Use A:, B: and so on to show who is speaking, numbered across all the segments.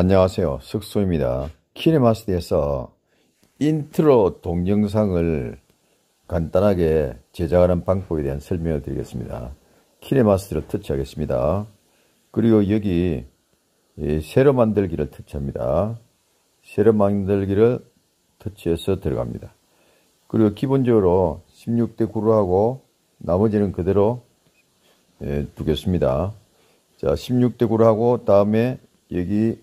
A: 안녕하세요. 석소입니다 키네마스터에서 인트로 동영상을 간단하게 제작하는 방법에 대한 설명을 드리겠습니다. 키네마스터를 터치하겠습니다. 그리고 여기 세로 만들기를 터치합니다. 세로 만들기를 터치해서 들어갑니다. 그리고 기본적으로 16대 9로 하고 나머지는 그대로 예, 두겠습니다. 자, 16대 9로 하고 다음에 여기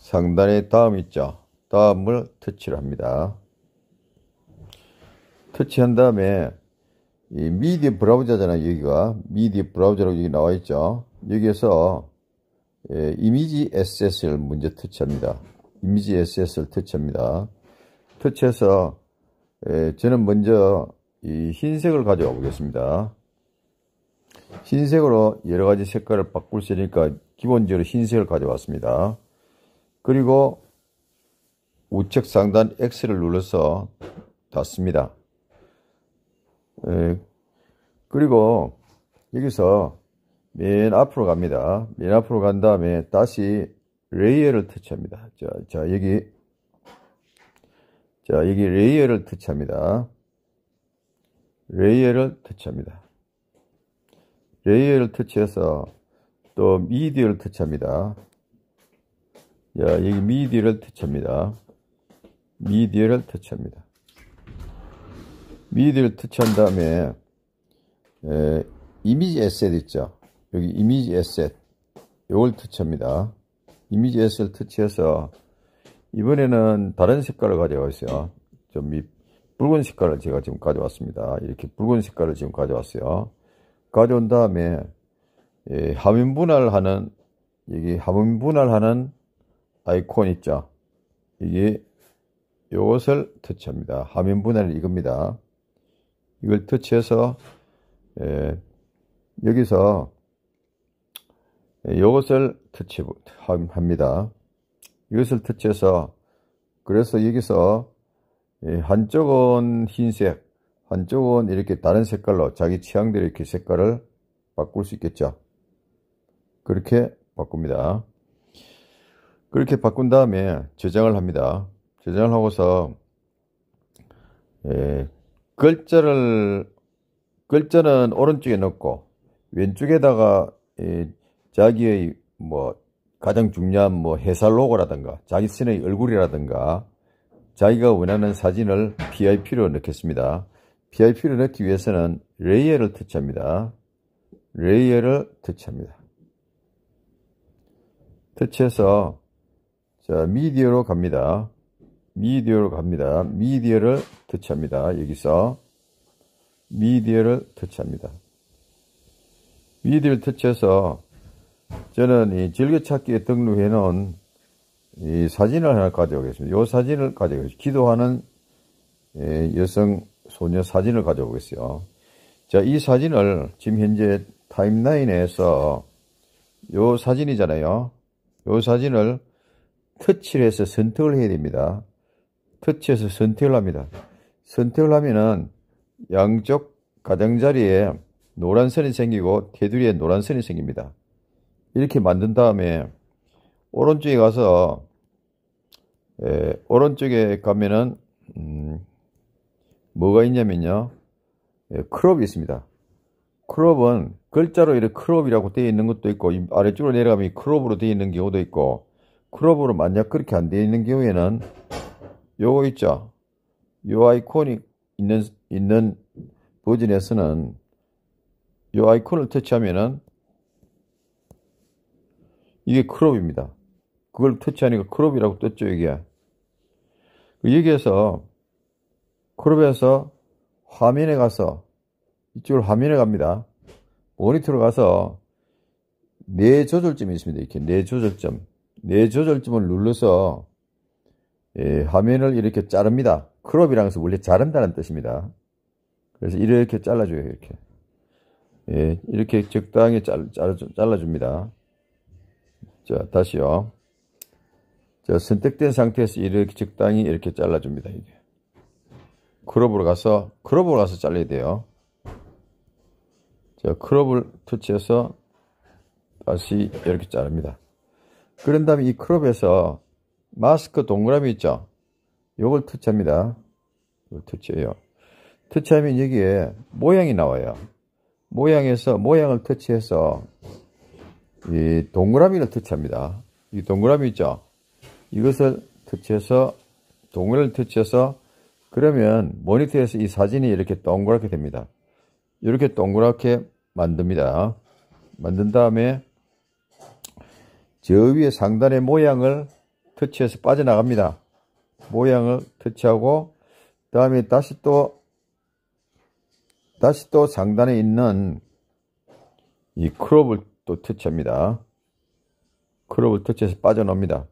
A: 상단에 다음 있죠. 다음을 터치를 합니다. 터치한 다음에 이 미디 브라우저잖아요. 여기가 미디 브라우저라고 여기 나와 있죠. 여기에서 예, 이미지 SS를 먼저 터치합니다. 이미지 SS를 터치합니다. 터치해서 예, 저는 먼저 이 흰색을 가져와 보겠습니다. 흰색으로 여러가지 색깔을 바꿀 수 있으니까 기본적으로 흰색을 가져왔습니다. 그리고 우측 상단 X를 눌러서 닫습니다. 에, 예, 그리고 여기서 맨 앞으로 갑니다. 맨 앞으로 간 다음에 다시 레이어를 터치합니다. 자, 자 여기 자 여기 레이어를 터치합니다. 레이어를 터치합니다. 레이어를 터치해서 또 미디어를 터치합니다. 자, 여기 미디를 터치합니다. 미디를 터치합니다. 미디를 터치한 다음에 에, 이미지 에셋 있죠. 여기 이미지 에셋 요걸 터치합니다. 이미지 에셋을 터치해서 이번에는 다른 색깔을 가져왔어요. 좀 이, 붉은 색깔을 제가 지금 가져왔습니다. 이렇게 붉은 색깔을 지금 가져왔어요. 가져온 다음에 예, 화면 분할하는 여기 화면 분할하는 아이콘 있죠. 이게 이것을 터치합니다. 화면 분할은 이겁니다. 이걸 터치해서 예, 여기서 이것을 예, 터치합니다. 이것을 터치해서 그래서 여기서 예, 한쪽은 흰색, 한쪽은 이렇게 다른 색깔로 자기 취향대로 이렇게 색깔을 바꿀 수 있겠죠. 그렇게 바꿉니다. 그렇게 바꾼 다음에 저장을 합니다. 저장을 하고서 예, 글자를 글자는 오른쪽에 넣고 왼쪽에다가 예, 자기의 뭐 가장 중요한 뭐 회사 로고라든가 자기 쓰는 얼굴이라든가 자기가 원하는 사진을 PIP로 넣겠습니다. PIP로 넣기 위해서는 레이어를 터치합니다. 레이어를 터치합니다. 터치해서 자, 미디어로 갑니다. 미디어로 갑니다. 미디어를 터치합니다. 여기서 미디어를 터치합니다. 미디어를 터치해서 저는 이 즐겨찾기에 등록해 놓은 이 사진을 하나 가져오겠습니다. 이 사진을 가져오겠습니다. 기도하는 예, 여성 소녀 사진을 가져오겠어요. 자, 이 사진을 지금 현재 타임라인에서 이 사진이잖아요. 이 사진을 터치를 해서 선택을 해야 됩니다. 터치해서 선택을 합니다. 선택을 하면은 양쪽 가장자리에 노란 선이 생기고 테두리에 노란 선이 생깁니다. 이렇게 만든 다음에 오른쪽에 가서 에, 오른쪽에 가면은 음, 뭐가 있냐면요 예, 크롭이 있습니다. 크롭은 글자로 이렇게 크롭이라고 되어 있는 것도 있고 아래쪽으로 내려가면 크롭으로 되어 있는 경우도 있고 크롭으로 만약 그렇게 안 되어 있는 경우에는 요거 있죠. 요 아이콘이 있는, 있는 버전에서는 요 아이콘을 터치하면은 이게 크롭입니다. 그걸 터치하니까 크롭이라고 떴죠, 이게. 그 여기에서 크롭에서 화면에 가서 이쪽으로 화면에 갑니다. 모니터로 가서 네 조절점이 있습니다. 이렇게 네 조절점. 내조절점을 눌러서 예, 화면을 이렇게 자릅니다. 크롭이라는 것은 원래 자른다는 뜻입니다. 그래서 이렇게 잘라줘요. 이렇게 예, 이렇게 적당히 잘, 잘, 잘라줍니다. 자 다시요. 자 선택된 상태에서 이렇게 적당히 이렇게 잘라줍니다. 이게 크롭으로 가서 크롭으로 가서 잘라야 돼요. 자 크롭을 터치해서 다시 이렇게 자릅니다. 그런 다음에 이 크롭에서 마스크 동그라미 있죠? 요걸 터치합니다. 이걸 터치해요. 터치하면 여기에 모양이 나와요. 모양에서 모양을 터치해서 이 동그라미를 터치합니다. 이 동그라미 있죠? 이것을 터치해서 동그라미를 터치해서 그러면 모니터에서 이 사진이 이렇게 동그랗게 됩니다. 이렇게 동그랗게 만듭니다. 만든 다음에 저 위에 상단의 모양을 터치해서 빠져나갑니다. 모양을 터치하고 그 다음에 다시 또 다시 또 상단에 있는 이 크롭을 또 터치합니다. 크롭을 터치해서 빠져나옵니다.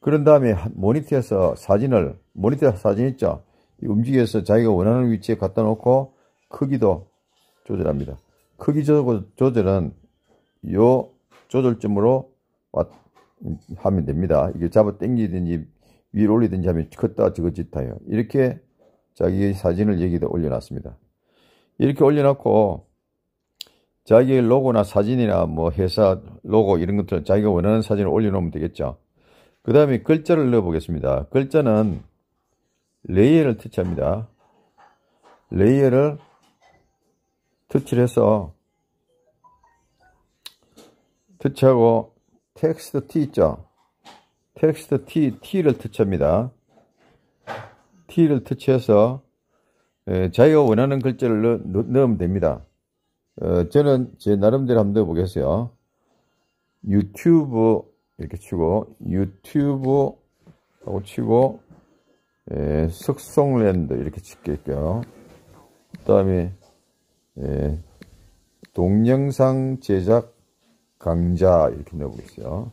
A: 그런 다음에 모니터에서 사진을 모니터 사진 있죠. 움직여서 자기가 원하는 위치에 갖다 놓고 크기도 조절합니다. 크기 조절은 요 조절점으로 하면 됩니다. 이게 잡아 당기든지 위로 올리든지 하면 컸다 저거 짓다요. 이렇게 자기의 사진을 여기다 올려놨습니다. 이렇게 올려놓고 자기의 로고나 사진이나 뭐 회사 로고 이런 것들 자기가 원하는 사진을 올려놓으면 되겠죠. 그 다음에 글자를 넣어보겠습니다. 글자는 레이어를 터치합니다. 레이어를 터치를 해서 터치하고 텍스트 t 있죠? 텍스트 t, t를 터치합니다. t를 터치해서 자기가 원하는 글자를 넣, 으면 됩니다. 어, 저는 제 나름대로 한번 넣어보겠어요. 유튜브 이렇게 치고 유튜브 하고 치고 예, 석송랜드 이렇게 칠게요. 그 다음에 동영상 제작 강자 이렇게 내보겠어요.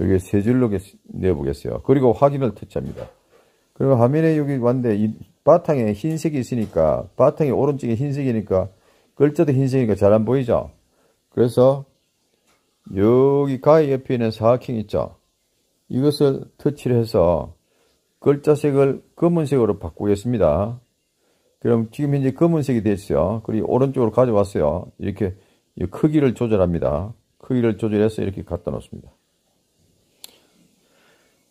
A: 여기 세 줄로 내보겠어요. 그리고 확인을 퇴치합니다 그리고 화면에 여기 왔는데 이 바탕에 흰색이 있으니까 바탕이 오른쪽에 흰색이니까 글자도 흰색이니까 잘 안 보이죠? 그래서 여기 가위 옆에 있는 사각형 있죠? 이것을 터치를 해서 글자색을 검은색으로 바꾸겠습니다. 그럼 지금 현재 검은색이 됐어요. 그리고 오른쪽으로 가져왔어요. 이렇게 크기를 조절합니다. 크기를 조절해서 이렇게 갖다 놓습니다.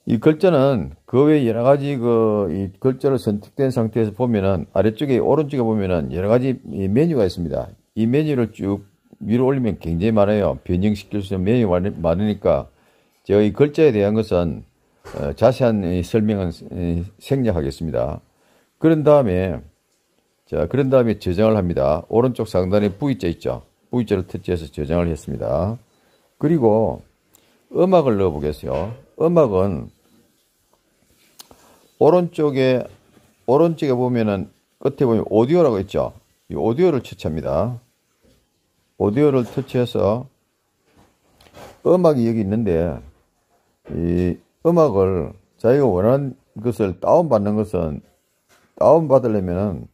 A: 이 글자는 그 외 여러 가지 그 이 글자를 선택된 상태에서 보면은 아래쪽에 오른쪽에 보면은 여러 가지 메뉴가 있습니다. 이 메뉴를 쭉 위로 올리면 굉장히 많아요. 변형시킬 수 있는 메뉴가 많으니까 제가 이 글자에 대한 것은 어, 자세한 설명은 생략하겠습니다. 그런 다음에 자 그런 다음에 저장을 합니다. 오른쪽 상단에 V자 있죠. V자를 터치해서 저장을 했습니다. 그리고 음악을 넣어 보겠어요. 음악은 오른쪽에 오른쪽에 보면은 끝에 보면 오디오라고 있죠. 이 오디오를 터치합니다. 오디오를 터치해서 음악이 여기 있는데 이 음악을 자기가 원하는 것을 다운받는 것은 다운받으려면은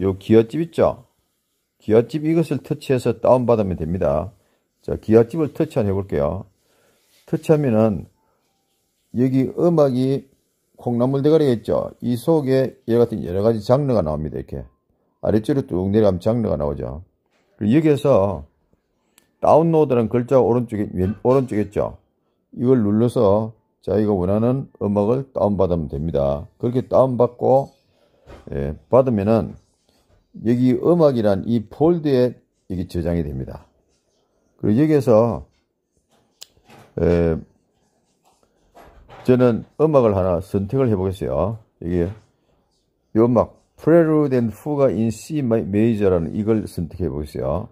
A: 요 기어집 있죠. 기어집 이것을 터치해서 다운받으면 됩니다. 자, 기어집을 터치 한번 해볼게요. 터치하면은 여기 음악이 콩나물 대가리가 있죠. 이 속에 얘 같은 여러 가지 장르가 나옵니다. 이렇게 아래쪽으로 뚝 내려가면 장르가 나오죠. 그리고 여기에서 다운로드라는 글자 오른쪽에 왼, 오른쪽에 있죠. 이걸 눌러서 자기가 원하는 음악을 다운받으면 됩니다. 그렇게 다운받고 예, 받으면은 여기 음악이란 이 폴드에 여기 저장이 됩니다. 그리고 여기에서 에, 저는 음악을 하나 선택을 해보겠어요. 여기 이 음악 Prelude and Fuga in C Major라는 이걸 선택해 보겠어요.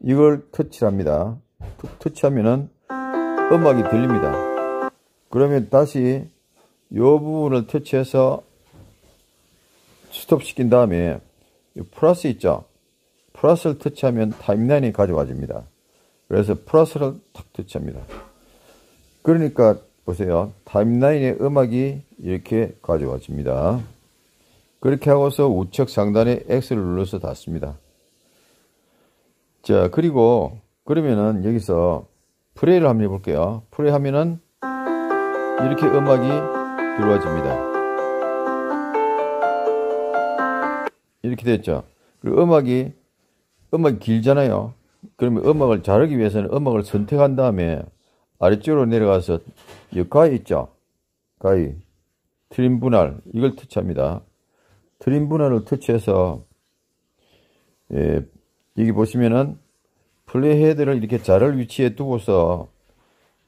A: 이걸 터치합니다. 터치하면은 음악이 들립니다. 그러면 다시 이 부분을 터치해서 스톱 시킨 다음에 플러스 있죠? 플러스를 터치하면 타임라인이 가져와집니다. 그래서 플러스를 탁 터치합니다. 그러니까 보세요. 타임라인의 음악이 이렇게 가져와집니다. 그렇게 하고서 우측 상단에 X를 눌러서 닫습니다. 자, 그리고 그러면은 여기서 플레이를 한번 해볼게요. 플레이 하면은 이렇게 음악이 들어와집니다. 이렇게 됐죠. 그리고 음악이 음악이 길잖아요. 그러면 음악을 자르기 위해서는 음악을 선택한 다음에 아래쪽으로 내려가서 이가 있죠. 가위 트림 분할 이걸 터치합니다. 트림 분할을 터치해서 예, 여기 보시면은 플레이 헤드를 이렇게 자를 위치에 두고서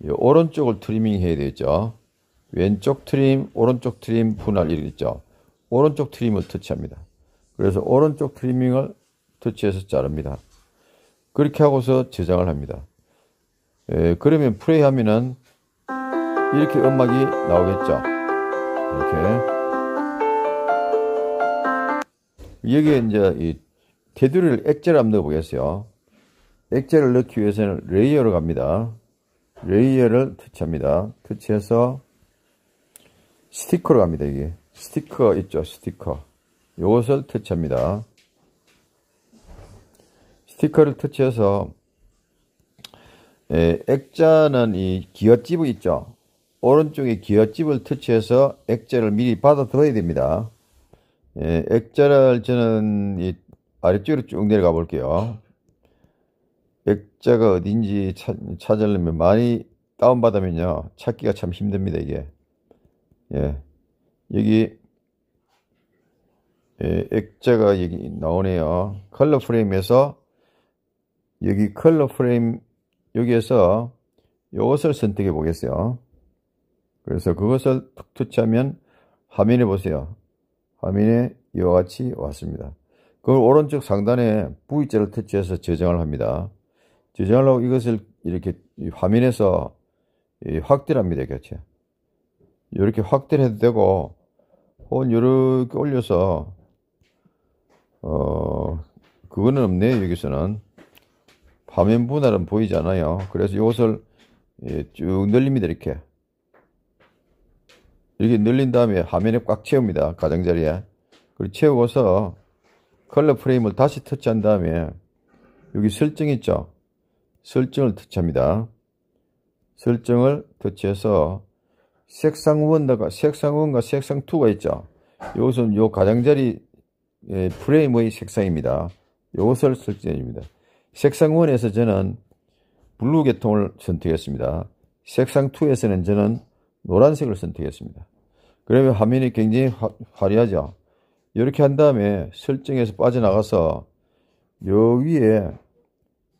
A: 오른쪽을 트리밍 해야 되겠죠. 왼쪽 트림, 오른쪽 트림 분할 이렇게 있죠. 오른쪽 트림을 터치합니다. 그래서 오른쪽 트리밍을 터치해서 자릅니다. 그렇게 하고서 저장을 합니다. 예, 그러면 플레이 하면은 이렇게 음악이 나오겠죠. 이렇게. 여기에 이제 이 테두리를 액젤를 한번 넣어보겠어요. 액젤을 넣기 위해서는 레이어로 갑니다. 레이어를 터치합니다. 터치해서 스티커로 갑니다, 이게. 스티커 있죠, 스티커. 이것을 터치합니다. 스티커를 터치해서 예, 액자는 이 기어집이 있죠. 오른쪽에 기어집을 터치해서 액자를 미리 받아들어야 됩니다. 예, 액자를 저는 이 아래쪽으로 쭉 내려가 볼게요. 액자가 어딘지 찾, 찾으려면 많이 다운받으면요. 찾기가 참 힘듭니다, 이게. 예. 여기 예, 액자가 여기 나오네요. 컬러 프레임에서 여기 컬러 프레임 여기에서 이것을 선택해 보겠어요. 그래서 그것을 툭 터치하면 화면에 보세요. 화면에 이와 같이 왔습니다. 그걸 오른쪽 상단에 V자를 터치해서 저장을 합니다. 저장을 하고 이것을 이렇게 화면에서 확대를 합니다. 이렇게, 이렇게 확대를 해도 되고 혹은 이렇게 올려서 어, 그거는 없네요. 여기서는. 화면 분할은 보이지 않아요. 그래서 이것을 예, 쭉 늘립니다. 이렇게. 이렇게 늘린 다음에 화면에 꽉 채웁니다. 가장자리에. 그리고 채우고서 컬러 프레임을 다시 터치한 다음에 여기 설정 있죠? 설정을 터치합니다. 설정을 터치해서 색상 원과 색상 원과 색상 투가 있죠. 이것은 요 가장자리 예, 프레임의 색상입니다. 이것을 설정입니다. 색상 1에서 저는 블루 계통을 선택했습니다. 색상 2에서는 저는 노란색을 선택했습니다. 그러면 화면이 굉장히 화, 화려하죠. 이렇게 한 다음에 설정에서 빠져나가서 요 위에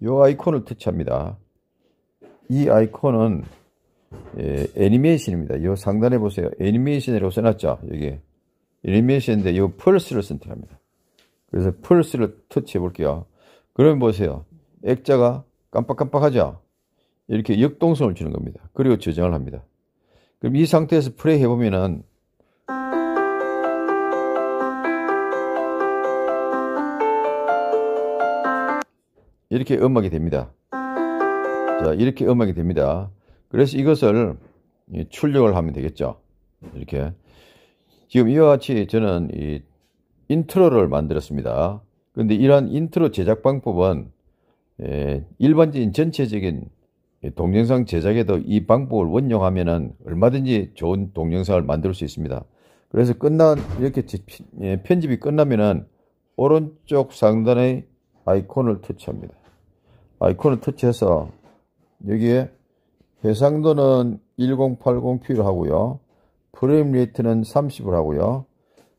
A: 요 아이콘을 터치합니다. 이 아이콘은 예, 애니메이션입니다. 요 상단에 보세요. 애니메이션이라고 써놨죠. 여기 리밋인데 이 플스를 선택합니다. 그래서 플스를 터치해 볼게요. 그러면 보세요. 액자가 깜빡깜빡하죠? 이렇게 역동성을 주는 겁니다. 그리고 저장을 합니다. 그럼 이 상태에서 플레이 해보면은 이렇게 음악이 됩니다. 자, 이렇게 음악이 됩니다. 그래서 이것을 출력을 하면 되겠죠. 이렇게. 지금 이와 같이 저는 이 인트로를 만들었습니다. 그런데 이러한 인트로 제작 방법은 예, 일반적인 전체적인 동영상 제작에도 이 방법을 원용하면 얼마든지 좋은 동영상을 만들 수 있습니다. 그래서 끝난 이렇게 예, 편집이 끝나면은 오른쪽 상단의 아이콘을 터치합니다. 아이콘을 터치해서 여기에 해상도는 1 0 8 0 p 로 하고요. 프레임 레이트는 30을 하고요.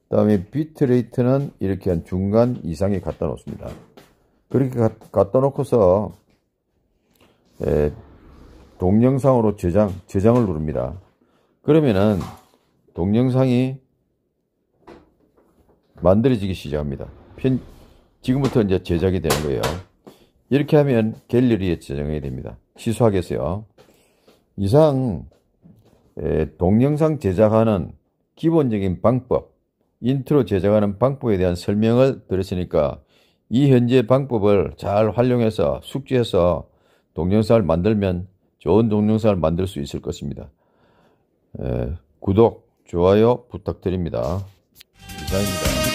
A: 그 다음에 비트 레이트는 이렇게 한 중간 이상에 갖다 놓습니다. 그렇게 가, 갖다 놓고서 에, 예, 동영상으로 저장, 저장을 누릅니다. 그러면은 동영상이 만들어지기 시작합니다. 편, 지금부터 이제 제작이 되는 거예요. 이렇게 하면 갤러리에 저장야 됩니다. 취소하겠어요. 이상 동영상 제작하는 기본적인 방법, 인트로 제작하는 방법에 대한 설명을 들으시니까 이 현재 방법을 잘 활용해서 숙지해서 동영상을 만들면 좋은 동영상을 만들 수 있을 것입니다. 에, 구독, 좋아요 부탁드립니다. 이상입니다.